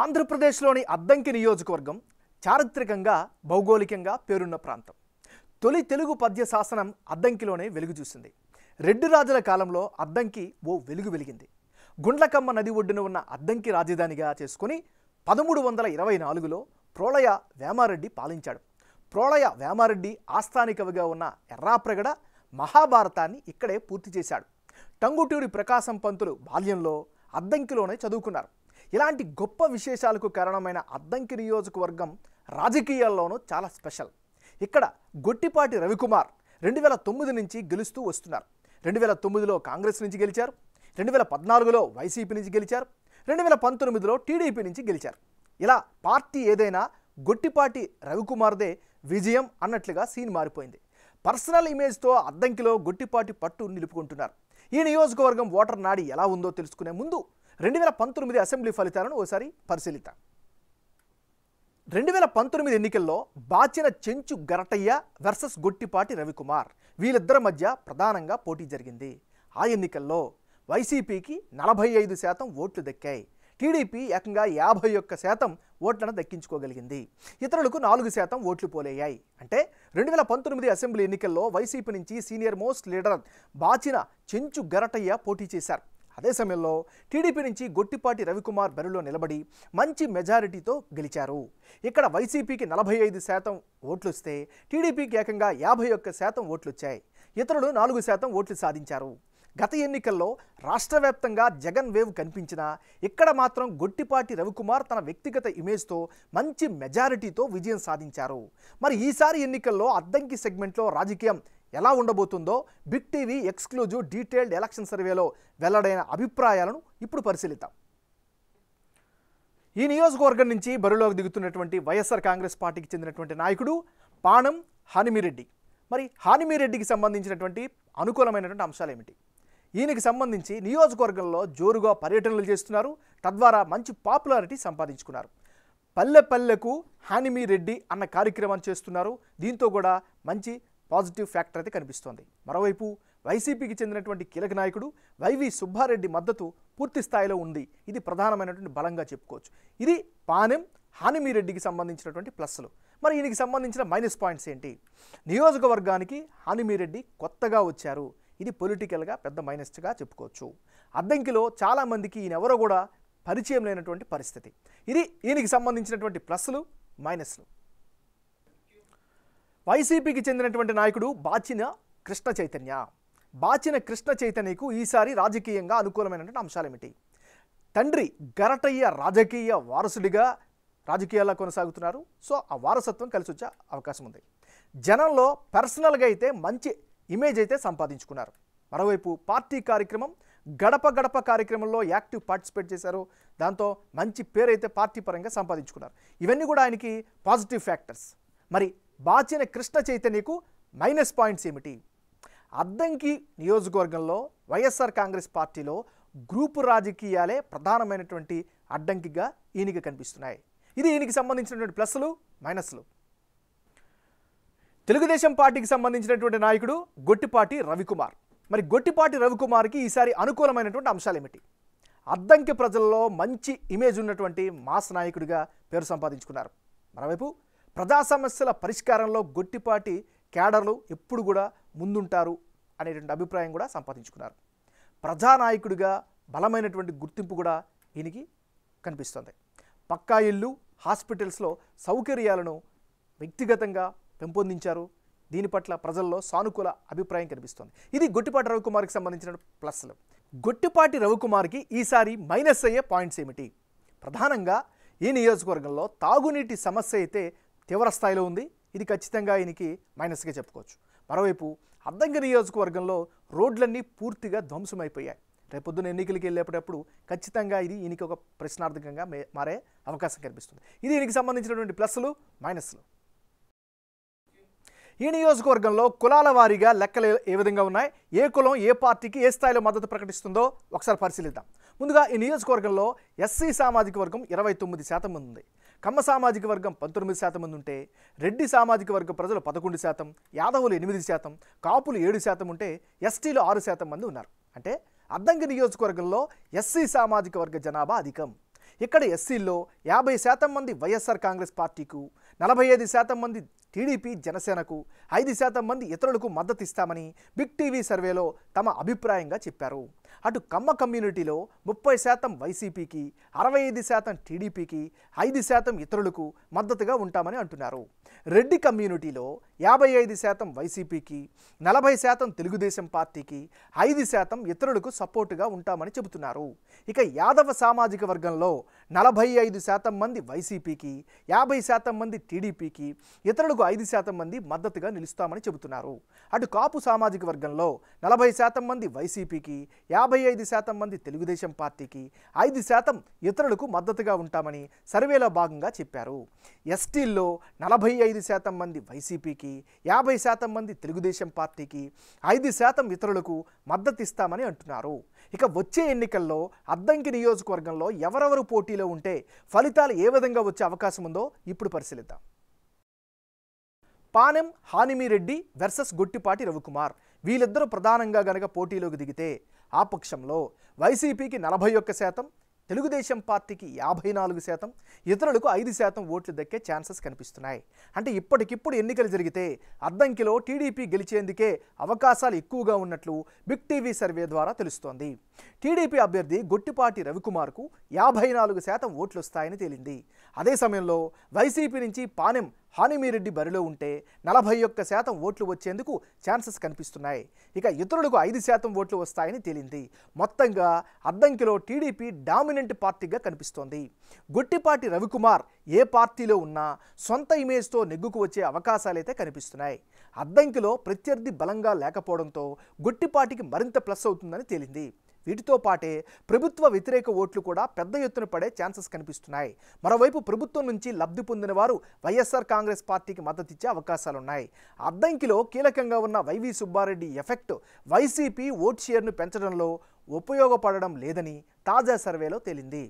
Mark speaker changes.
Speaker 1: ఆంధ్రప్రదేశ్లోని అద్దంకి నియోజకవర్గం చారిత్రకంగా భౌగోళికంగా పేరున్న ప్రాంతం తొలి తెలుగు పద్య శాసనం అద్దంకిలోనే వెలుగు చూసింది రెడ్డి రాజుల కాలంలో అద్దంకి ఓ వెలుగు వెలిగింది గుండ్లకమ్మ నది ఒడ్డున ఉన్న అద్దంకి రాజధానిగా చేసుకుని పదమూడు వందల ఇరవై నాలుగులో ప్రోళయ వేమారెడ్డి పాలించాడు ప్రోళయ వేమారెడ్డి ఆస్థానికవిగా ఉన్న ఎర్రాప్రగడ మహాభారతాన్ని ఇక్కడే పూర్తి చేశాడు టంగుటూరి ప్రకాశం పంతులు బాల్యంలో అద్దంకిలోనే చదువుకున్నారు ఇలాంటి గొప్ప విశేషాలకు కారణమైన అద్దంకి నియోజకవర్గం రాజకీయాల్లోనూ చాలా స్పెషల్ ఇక్కడ గొట్టిపాటి రవికుమార్ రెండు వేల తొమ్మిది నుంచి గెలుస్తూ వస్తున్నారు రెండు వేల తొమ్మిదిలో కాంగ్రెస్ నుంచి గెలిచారు రెండు వేల పద్నాలుగులో వైసీపీ నుంచి గెలిచారు రెండు వేల పంతొమ్మిదిలో టీడీపీ నుంచి గెలిచారు ఇలా పార్టీ ఏదైనా గొట్టిపాటి రవికుమార్దే విజయం అన్నట్లుగా సీన్ మారిపోయింది పర్సనల్ ఇమేజ్తో అద్దంకిలో గొట్టిపాటి పట్టు నిలుపుకుంటున్నారు ఈ నియోజకవర్గం ఓటర్ నాడి ఎలా ఉందో తెలుసుకునే ముందు రెండు వేల పంతొమ్మిది అసెంబ్లీ ఫలితాలను ఓసారి పరిశీలిద్దాం రెండు వేల పంతొమ్మిది ఎన్నికల్లో బాచిన చెంచు గరటయ్య వర్సెస్ గొట్టిపాటి రవికుమార్ వీళ్ళిద్దరి మధ్య ప్రధానంగా పోటీ జరిగింది ఆ ఎన్నికల్లో వైసీపీకి నలభై ఐదు శాతం ఓట్లు దక్కాయి టీడీపీ ఏకంగా యాభై ఒక్క శాతం ఓట్లను దక్కించుకోగలిగింది ఇతరులకు నాలుగు శాతం ఓట్లు పోలయ్యాయి అంటే రెండు వేల పంతొమ్మిది అసెంబ్లీ ఎన్నికల్లో వైసీపీ నుంచి senior most leader Bachina Chenchu Garataiah పోటీ చేశారు అదే సమయంలో టీడీపీ నుంచి గొట్టిపాటి రవికుమార్ బరిలో నిలబడి మంచి మెజారిటీతో గెలిచారు ఇక్కడ వైసీపీకి నలభై ఐదు శాతం ఓట్లుస్తే టీడీపీకి ఏకంగా యాభై ఒక్క శాతం ఓట్లొచ్చాయి ఇతరులు నాలుగు శాతం ఓట్లు సాధించారు గత ఎన్నికల్లో రాష్ట్ర వ్యాప్తంగా జగన్ వేవ్ కనిపించినా ఇక్కడ మాత్రం గొట్టిపాటి రవికుమార్ తన వ్యక్తిగత ఇమేజ్తో మంచి మెజారిటీతో విజయం సాధించారు మరి ఈసారి ఎన్నికల్లో అద్దంకి సెగ్మెంట్లో రాజకీయం ఎలా ఉండబోతుందో big TV exclusive detailed election సర్వేలో వెల్లడైన అభిప్రాయాలను ఇప్పుడు పరిశీలిద్దాం ఈ నియోజకవర్గం నుంచి బరిలోకి దిగుతున్నటువంటి వైఎస్ఆర్ కాంగ్రెస్ పార్టీకి చెందినటువంటి నాయకుడు పానం హానిమిరెడ్డి మరి హానిమిరెడ్డికి సంబంధించినటువంటి అనుకూలమైనటువంటి అంశాలు ఏమిటి ఈయనకి సంబంధించి నియోజకవర్గంలో జోరుగా పర్యటనలు చేస్తున్నారు తద్వారా మంచి పాపులారిటీ సంపాదించుకున్నారు పల్లె పల్లెకు హానిమి రెడ్డి అన్న కార్యక్రమాన్ని చేస్తున్నారు దీంతో కూడా మంచి పాజిటివ్ ఫ్యాక్టర్ అయితే కనిపిస్తోంది మరోవైపు వైసీపీకి చెందినటువంటి కీలక నాయకుడు వైవి సుబ్బారెడ్డి మద్దతు పూర్తి స్థాయిలో ఉంది ఇది ప్రధానమైనటువంటి బలంగా చెప్పుకోవచ్చు ఇది పానెం హానిమీరెడ్డికి సంబంధించినటువంటి ప్లస్లు మరి దీనికి సంబంధించిన మైనస్ పాయింట్స్ ఏంటి నియోజకవర్గానికి హానిమీరెడ్డి కొత్తగా వచ్చారు ఇది పొలిటికల్గా పెద్ద మైనస్గా చెప్పుకోవచ్చు అద్దంకిలో చాలామందికి ఈయనెవరో కూడా పరిచయం లేనటువంటి పరిస్థితి ఇది ఈయనకి సంబంధించినటువంటి ప్లస్లు మైనస్లు వైసీపీకి చెందినటువంటి నాయకుడు బాచిన కృష్ణ చైతన్య బాచిన కృష్ణ చైతన్యకు ఈసారి రాజకీయంగా అనుకూలమైనటువంటి అంశాలు ఏమిటి తండ్రి గరటయ్య రాజకీయ వారసుడిగా రాజకీయాల్లో కొనసాగుతున్నారు సో ఆ వారసత్వం కలిసి వచ్చే అవకాశం ఉంది జనంలో పర్సనల్గా అయితే మంచి ఇమేజ్ అయితే సంపాదించుకున్నారు మరోవైపు పార్టీ కార్యక్రమం గడప గడప కార్యక్రమంలో యాక్టివ్ పార్టిసిపేట్ చేశారు దాంతో మంచి పేరైతే పార్టీ పరంగా సంపాదించుకున్నారు ఇవన్నీ కూడా ఆయనకి పాజిటివ్ ఫ్యాక్టర్స్ మరి బాచిన కృష్ణ చైతన్యకు మైనస్ పాయింట్స్ ఏమిటి అద్దంకి నియోజకవర్గంలో వైఎస్ఆర్ కాంగ్రెస్ పార్టీలో గ్రూపు రాజకీయాలే ప్రధానమైనటువంటి అడ్డంకిగా ఈయనకి కనిపిస్తున్నాయి ఇది ఈయనకి సంబంధించినటువంటి ప్లస్లు మైనస్లు తెలుగుదేశం పార్టీకి సంబంధించినటువంటి నాయకుడు గొట్టిపాటి రవికుమార్ మరి గొట్టిపాటి రవికుమార్కి ఈసారి అనుకూలమైనటువంటి అంశాలు ఏమిటి అద్దంకి ప్రజల్లో మంచి ఇమేజ్ ఉన్నటువంటి మాస్ నాయకుడిగా పేరు సంపాదించుకున్నారు మరోవైపు ప్రజా సమస్యల పరిష్కారంలో గొట్టిపాటి కేడర్లు ఎప్పుడు కూడా ముందుంటారు అనేటువంటి అభిప్రాయం కూడా సంపాదించుకున్నారు ప్రజానాయకుడిగా బలమైనటువంటి గుర్తింపు కూడా ఈయనకి కనిపిస్తుంది పక్కా ఇల్లు హాస్పిటల్స్లో సౌకర్యాలను వ్యక్తిగతంగా పెంపొందించారు దీని పట్ల ప్రజల్లో సానుకూల అభిప్రాయం కనిపిస్తుంది ఇది గొట్టిపాటి రవికుమార్కి సంబంధించిన ప్లస్లు గొట్టిపాటి రవికుమార్కి ఈసారి మైనస్ అయ్యే పాయింట్స్ ఏమిటి ప్రధానంగా ఈ నియోజకవర్గంలో తాగునీటి సమస్య అయితే తీవ్ర స్థాయిలో ఉంది ఇది ఖచ్చితంగా ఆయనకి మైనస్గా చెప్పుకోవచ్చు మరోవైపు అద్దంకి నియోజకవర్గంలో రోడ్లన్నీ పూర్తిగా ధ్వంసమైపోయాయి రేపొద్దున ఎన్నికలకి వెళ్ళేటప్పుడు ఖచ్చితంగా ఇది ఈయనకి ఒక ప్రశ్నార్థకంగా మారే అవకాశం కనిపిస్తుంది ఇది ఈయనకి సంబంధించినటువంటి ప్లస్లు మైనస్లు ఈ నియోజకవర్గంలో కులాల వారీగా లెక్కలు ఏ విధంగా ఉన్నాయి ఏ కులం ఏ పార్టీకి ఏ స్థాయిలో మద్దతు ప్రకటిస్తుందో ఒకసారి పరిశీలిద్దాం ముందుగా ఈ నియోజకవర్గంలో ఎస్సీ సామాజిక వర్గం ఇరవై తొమ్మిది శాతం ఉంది కమ్మ సామాజిక వర్గం పంతొమ్మిది శాతం మంది ఉంటే రెడ్డి సామాజిక వర్గ ప్రజలు పదకొండు శాతం యాదవులు ఎనిమిది శాతం కాపులు ఏడు శాతం ఉంటే ఎస్టీలు ఆరు శాతం మంది ఉన్నారు అంటే అద్దంకి నియోజకవర్గంలో ఎస్సీ సామాజిక వర్గ జనాభా అధికం ఇక్కడ ఎస్సీల్లో యాభై శాతం మంది వైఎస్ఆర్ కాంగ్రెస్ పార్టీకు నలభై ఐదు శాతం మంది టీడీపీ జనసేనకు ఐదు శాతం మంది ఇతరులకు మద్దతిస్తామని బిగ్ టీవీ సర్వేలో తమ అభిప్రాయంగా చెప్పారు అటు కమ్మ కమ్యూనిటీలో ముప్పై శాతం వైసీపీకి అరవై ఐదు శాతం టీడీపీకి ఐదు శాతం ఇతరులకు మద్దతుగా ఉంటామని అంటున్నారు రెడ్డి కమ్యూనిటీలో యాభై ఐదు శాతం వైసీపీకి నలభై శాతం తెలుగుదేశం పార్టీకి ఐదు శాతం ఇతరులకు సపోర్టుగా ఉంటామని చెబుతున్నారు ఇక యాదవ సామాజిక వర్గంలో నలభై ఐదు శాతం మంది వైసీపీకి యాభై శాతం మంది టీడీపీకి ఇతరులకు ఐదు శాతం మంది మద్దతుగా నిలుస్తామని చెబుతున్నారు అటు కాపు సామాజిక వర్గంలో నలభై శాతం మంది వైసీపీకి యాభై ఐదు శాతం మంది తెలుగుదేశం పార్టీకి ఐదు శాతం ఇతరులకు మద్దతుగా ఉంటామని సర్వేలో భాగంగా చెప్పారు ఎస్టీల్లో నలభై ఐదు శాతం మంది వైసీపీకి యాభై శాతం మంది తెలుగుదేశం పార్టీకి ఐదు శాతం ఇతరులకు మద్దతు ఇస్తామని అంటున్నారు ఇక వచ్చే ఎన్నికల్లో అద్దంకి నియోజకవర్గంలో ఎవరెవరు పోటీలో ఉంటే ఫలితాలు ఏ విధంగా వచ్చే అవకాశం ఉందో ఇప్పుడు పరిశీలిద్దాం పానెం హానిమిరెడ్డి వెర్సెస్ గొట్టిపాటి రవికుమార్ వీళ్ళిద్దరూ ప్రధానంగా గనక పోటీలోకి దిగితే ఆ పక్షంలో వైసీపీకి నలభై ఒక్క శాతం తెలుగుదేశం పార్టీకి యాభై నాలుగు శాతం ఇతరులకు ఐదు శాతం ఓట్లు దక్కే ఛాన్సెస్ కనిపిస్తున్నాయి అంటే ఇప్పటికిప్పుడు ఎన్నికలు జరిగితే అద్దంకిలో టీడీపీ గెలిచేందుకే అవకాశాలు ఎక్కువగా ఉన్నట్లు బిగ్ టీవీ సర్వే ద్వారా తెలుస్తోంది టీడీపీ అభ్యర్థి గొట్టిపాటి రవికుమార్కు యాభై నాలుగు శాతం ఓట్లు వస్తాయని తేలింది అదే సమయంలో వైసీపీ నుంచి పానెం హానిమిరెడ్డి బరిలో ఉంటే నలభై ఒక్క శాతం ఓట్లు వచ్చేందుకు ఛాన్సెస్ కనిపిస్తున్నాయి ఇక ఇతరులకు ఐదు శాతం ఓట్లు వస్తాయని తేలింది మొత్తంగా అద్దంకిలో టీడీపీ డామినెంట్ పార్టీగా కనిపిస్తోంది గుట్టిపాటి రవికుమార్ ఏ పార్టీలో ఉన్నా సొంత ఇమేజ్తో నెగ్గుకు వచ్చే అవకాశాలైతే కనిపిస్తున్నాయి అద్దంకిలో ప్రత్యర్థి బలంగా లేకపోవడంతో గుట్టిపాటికి మరింత ప్లస్ అవుతుందని తేలింది వీటితో పాటే ప్రభుత్వ వ్యతిరేక ఓట్లు కూడా పెద్ద ఎత్తున పడే ఛాన్సెస్ కనిపిస్తున్నాయి మరోవైపు ప్రభుత్వం నుంచి లబ్ధి పొందిన వారు వైఎస్ఆర్ కాంగ్రెస్ పార్టీకి మద్దతిచ్చే అవకాశాలున్నాయి అద్దంకిలో కీలకంగా ఉన్న వైవి సుబ్బారెడ్డి ఎఫెక్ట్ వైసీపీ ఓట్ షేర్ను పెంచడంలో ఉపయోగపడడం లేదని తాజా సర్వేలో తేలింది